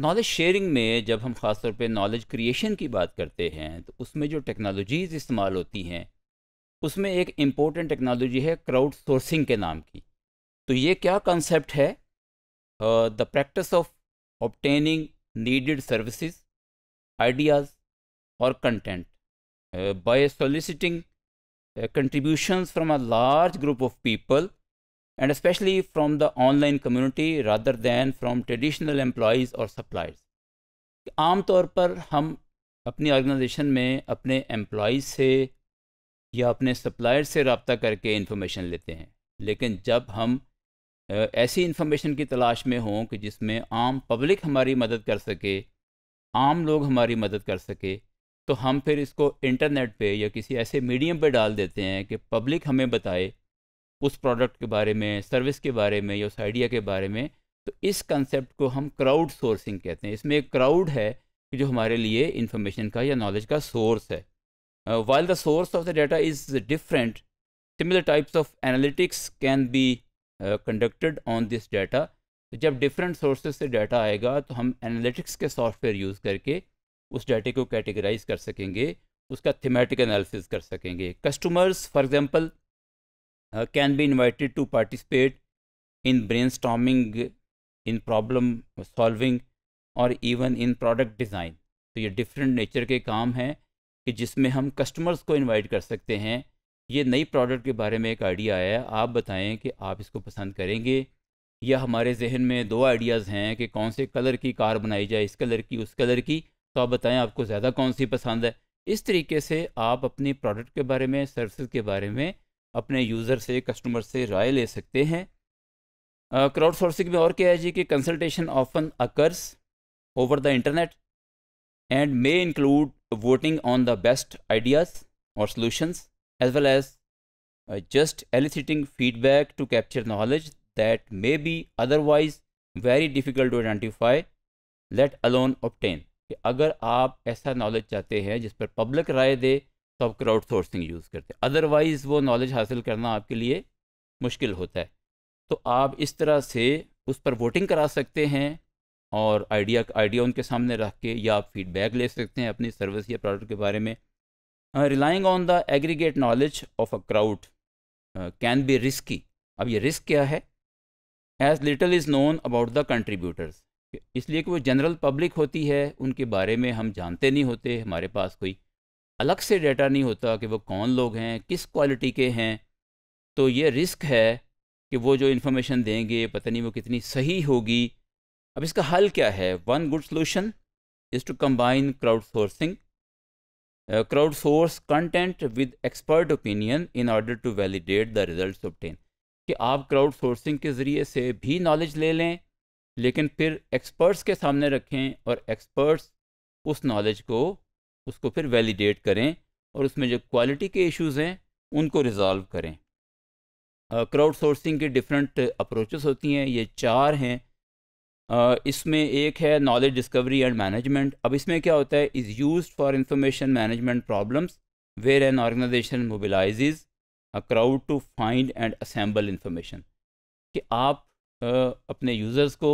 Knowledge sharing में जब हम ख़ास तौर पे नॉलेज क्रिएशन की बात करते हैं तो उसमें जो टेक्नोलॉजीज़ इस्तेमाल होती हैं उसमें एक इम्पोर्टेंट टेक्नोलॉजी है क्राउड सोर्सिंग के नाम की तो ये क्या कंसेप्ट है the practice of obtaining needed services ideas और content by soliciting contributions from a large group of people and especially from the online community rather than from traditional employees or suppliers. आमतौर पर हम अपनी organisation में अपने employees से या अपने सप्लायर से रबता करके इन्फॉर्मेशन लेते हैं लेकिन जब हम ऐसी इन्फॉर्मेशन की तलाश में हों कि जिसमें आम पब्लिक हमारी मदद कर सके आम लोग हमारी मदद कर सके तो हम फिर इसको इंटरनेट पे या किसी ऐसे मीडियम पे डाल देते हैं कि पब्लिक हमें बताए उस प्रोडक्ट के बारे में सर्विस के बारे में या उस आइडिया के बारे में तो इस कंसेप्ट को हम क्राउड सोर्सिंग कहते हैं इसमें एक क्राउड है कि जो हमारे लिए इन्फॉर्मेशन का या नॉलेज का सोर्स है while the source of the data is different similar types of analytics can be conducted on this data तो जब डिफरेंट सोर्सेज से डाटा आएगा तो हम एनालिटिक्स के सॉफ्टवेयर यूज़ करके उस डाटे को कैटेगराइज कर सकेंगे उसका थीमेटिक एनालिसिस कर सकेंगे customers for example can be invited to participate in brain storming in problem solving और इवन इन प्रोडक्ट डिज़ाइन तो ये डिफ़रेंट नेचर के काम हैं कि जिसमें हम कस्टमर्स को इन्वाइट कर सकते हैं ये नई प्रोडक्ट के बारे में एक आइडिया आया है आप बताएं कि आप इसको पसंद करेंगे या हमारे जहन में दो आइडियाज़ हैं कि कौन से कलर की कार बनाई जाए इस कलर की उस कलर की तो आप बताएं आपको ज़्यादा कौन सी पसंद है इस तरीके से आप अपने प्रोडक्ट के बारे में सर्विस के बारे में अपने यूज़र से कस्टमर से राय ले सकते हैं क्राउड सोर्सिंग में और क्या है जी कि consultation often occurs over the internet and may include voting on the best ideas और solutions as well as just eliciting feedback to capture knowledge that may be otherwise very difficult to identify let alone obtain अगर आप ऐसा knowledge चाहते हैं जिस पर public राय दे तो आप क्राउड सोर्सिंग यूज़ करते हैं अदरवाइज़ वो नॉलेज हासिल करना आपके लिए मुश्किल होता है तो आप इस तरह से उस पर वोटिंग करा सकते हैं और आइडिया आइडिया उनके सामने रख के या आप फीडबैक ले सकते हैं अपनी सर्विस या प्रोडक्ट के बारे में relying on the aggregate knowledge of a crowd can be risky अब ये रिस्क क्या है as little is known about the contributors इसलिए कि वो जनरल पब्लिक होती है उनके बारे में हम जानते नहीं होते हमारे पास कोई अलग से डेटा नहीं होता कि वो कौन लोग हैं किस क्वालिटी के हैं तो ये रिस्क है कि वो जो इन्फॉर्मेशन देंगे पता नहीं वो कितनी सही होगी अब इसका हल क्या है one good solution is to combine crowd sourcing crowd source content with expert opinion in order to validate the result obtain कि आप क्राउड सोर्सिंग के ज़रिए से भी नॉलेज ले लें लेकिन फिर एक्सपर्ट्स के सामने रखें और एक्सपर्ट्स उस नॉलेज को उसको फिर वैलिडेट करें और उसमें जो क्वालिटी के इश्यूज़ हैं उनको रिज़ॉल्व करें क्राउड सोर्सिंग के डिफरेंट अप्रोचेस होती हैं ये चार हैं uh, इसमें एक है नॉलेज डिस्कवरी एंड मैनेजमेंट अब इसमें क्या होता है is use for information management problems where an organization mobilize a crowd to find and assemble information कि आप uh, अपने यूज़र्स को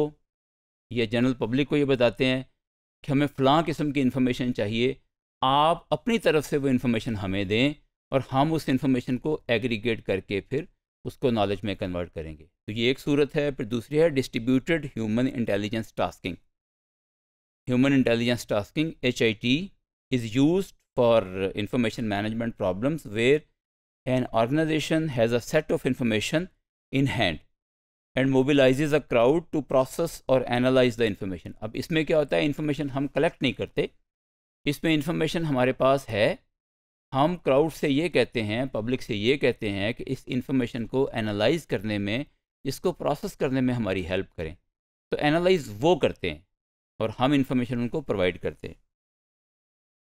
या जनरल पब्लिक को ये बताते हैं कि हमें फ़लाँ किस्म की इन्फॉर्मेशन चाहिए आप अपनी तरफ से वो इन्फॉर्मेशन हमें दें और हम उस इन्फॉर्मेशन को एग्रीगेट करके फिर उसको नॉलेज में कन्वर्ट करेंगे तो ये एक सूरत है फिर दूसरी है distributed human intelligence tasking human intelligence tasking H I T is use for information management problems where an organization has a set of information in hand and mobilize a crowd to process और analyse the information अब इसमें क्या होता है information हम collect नहीं करते इसमें इंफॉर्मेशन हमारे पास है हम क्राउड से ये कहते हैं पब्लिक से ये कहते हैं कि इस इंफॉर्मेशन को एनालाइज करने में इसको प्रोसेस करने में हमारी हेल्प करें तो एनालाइज वो करते हैं और हम इंफॉर्मेशन उनको प्रोवाइड करते हैं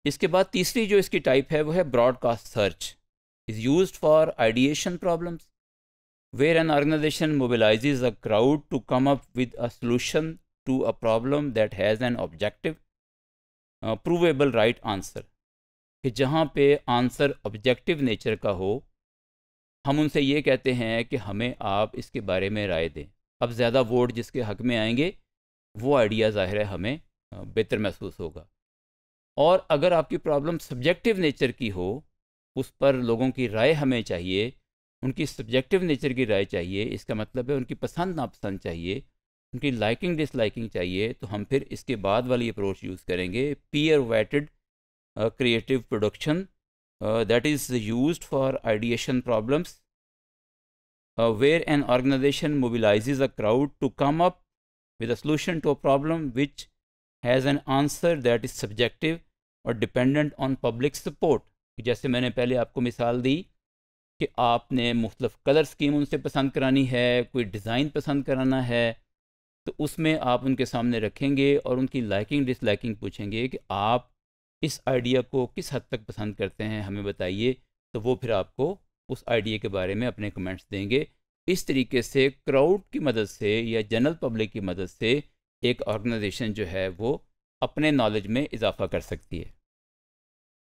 इसके बाद तीसरी जो इसकी टाइप है वो है broadcast search is use for ideation problems where an organization mobilize a crowd to come up with a solution to a problem that has an objective provable right answer कि जहाँ पे आंसर ऑब्जेक्टिव नेचर का हो हम उनसे ये कहते हैं कि हमें आप इसके बारे में राय दें अब ज़्यादा वोट जिसके हक में आएंगे वो आइडिया ज़ाहिर है हमें बेहतर महसूस होगा और अगर आपकी प्रॉब्लम सब्जेक्टिव नेचर की हो उस पर लोगों की राय हमें चाहिए उनकी सब्जेक्टिव नेचर की राय चाहिए इसका मतलब है उनकी पसंद नापसंद चाहिए उनकी लाइकिंग डिसलाइकिंग चाहिए तो हम फिर इसके बाद वाली अप्रोच यूज़ करेंगे peer vetted creative production that is use for ideation problems where an organization mobilize a crowd to come up with a solution to a problem which has an answer that is subjective और dependent on public support जैसे मैंने पहले आपको मिसाल दी कि आपने मुख्तफ colour scheme उनसे पसंद करानी है कोई डिज़ाइन पसंद कराना है तो उसमें आप उनके सामने रखेंगे और उनकी लाइकिंग डिसलाइकिंग पूछेंगे कि आप इस आइडिया को किस हद तक पसंद करते हैं हमें बताइए तो वो फिर आपको उस आइडिया के बारे में अपने कमेंट्स देंगे इस तरीके से क्राउड की मदद से या जनरल पब्लिक की मदद से एक ऑर्गेनाइजेशन जो है वो अपने नॉलेज में इजाफा कर सकती है